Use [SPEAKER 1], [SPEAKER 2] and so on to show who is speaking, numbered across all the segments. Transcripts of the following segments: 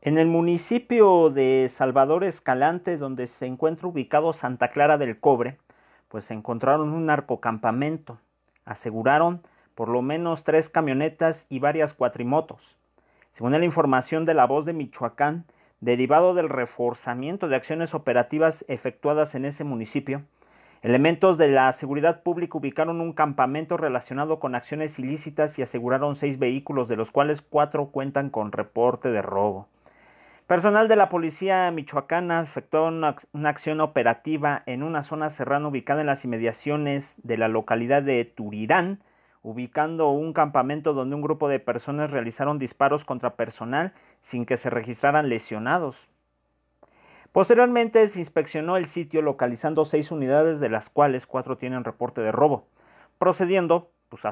[SPEAKER 1] En el municipio de Salvador Escalante, donde se encuentra ubicado Santa Clara del Cobre, pues encontraron un narcocampamento. Aseguraron por lo menos tres camionetas y varias cuatrimotos. Según la información de La Voz de Michoacán, derivado del reforzamiento de acciones operativas efectuadas en ese municipio, elementos de la seguridad pública ubicaron un campamento relacionado con acciones ilícitas y aseguraron seis vehículos, de los cuales cuatro cuentan con reporte de robo. Personal de la policía michoacana efectuó una, acción operativa en una zona serrana ubicada en las inmediaciones de la localidad de Turirán, ubicando un campamento donde un grupo de personas realizaron disparos contra personal sin que se registraran lesionados. Posteriormente se inspeccionó el sitio localizando seis unidades de las cuales cuatro tienen reporte de robo, procediendo pues,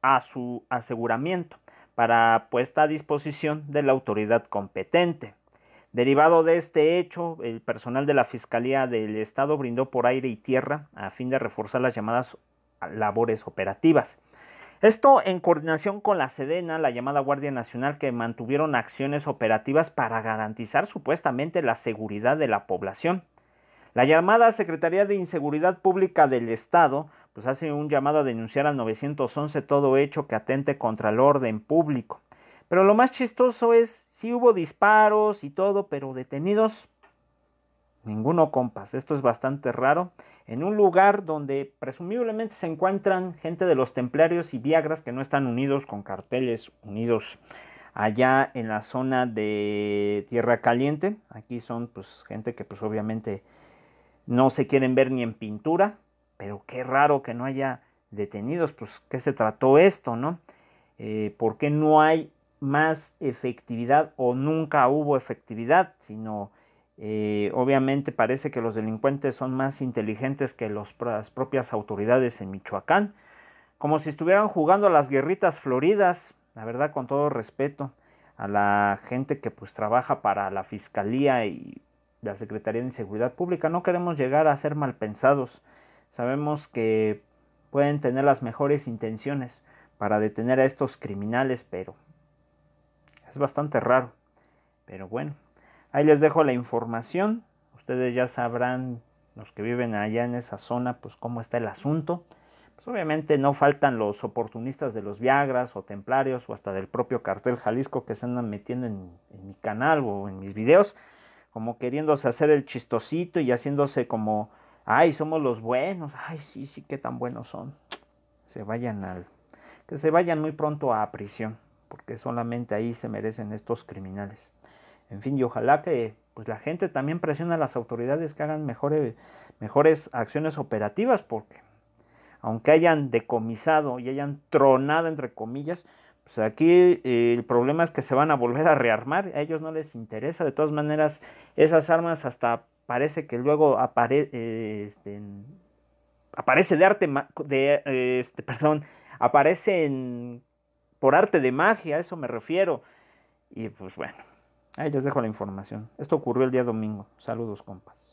[SPEAKER 1] a su aseguramiento para puesta a disposición de la autoridad competente. Derivado de este hecho, el personal de la Fiscalía del Estado brindó por aire y tierra a fin de reforzar las llamadas labores operativas. Esto en coordinación con la Sedena, la llamada Guardia Nacional, que mantuvieron acciones operativas para garantizar supuestamente la seguridad de la población. La llamada Secretaría de Inseguridad Pública del Estado pues hace un llamado a denunciar al 911 todo hecho que atente contra el orden público. Pero lo más chistoso es, si hubo disparos y todo, pero detenidos, ninguno compas. Esto es bastante raro. En un lugar donde presumiblemente se encuentran gente de los templarios y viagras que no están unidos con carteles unidos allá en la zona de Tierra Caliente. Aquí son pues gente que pues obviamente no se quieren ver ni en pintura, pero qué raro que no haya detenidos, pues qué se trató esto, ¿no? Eh, ¿Por qué no hay más efectividad o nunca hubo efectividad, sino eh, obviamente parece que los delincuentes son más inteligentes que las propias autoridades en Michoacán, como si estuvieran jugando a las guerritas floridas, la verdad con todo respeto a la gente que pues trabaja para la Fiscalía y la Secretaría de Seguridad Pública, no queremos llegar a ser malpensados, sabemos que pueden tener las mejores intenciones para detener a estos criminales, pero es bastante raro. Pero bueno, ahí les dejo la información. Ustedes ya sabrán, los que viven allá en esa zona, pues cómo está el asunto. Pues obviamente no faltan los oportunistas de los Viagras o Templarios o hasta del propio cartel Jalisco que se andan metiendo en, en mi canal o en mis videos, como queriéndose hacer el chistosito y haciéndose como, ay, somos los buenos, ay, sí, sí, qué tan buenos son. Se vayan al, que se vayan muy pronto a prisión porque solamente ahí se merecen estos criminales. En fin, y ojalá que pues, la gente también presione a las autoridades que hagan mejores, mejores acciones operativas, porque aunque hayan decomisado y hayan tronado, entre comillas, pues aquí eh, el problema es que se van a volver a rearmar, a ellos no les interesa, de todas maneras esas armas hasta parece que luego aparecen eh, este, aparece de arte, de, eh, este, perdón, aparecen por arte de magia, a eso me refiero. Y pues bueno, ahí les dejo la información. Esto ocurrió el día domingo. Saludos, compas.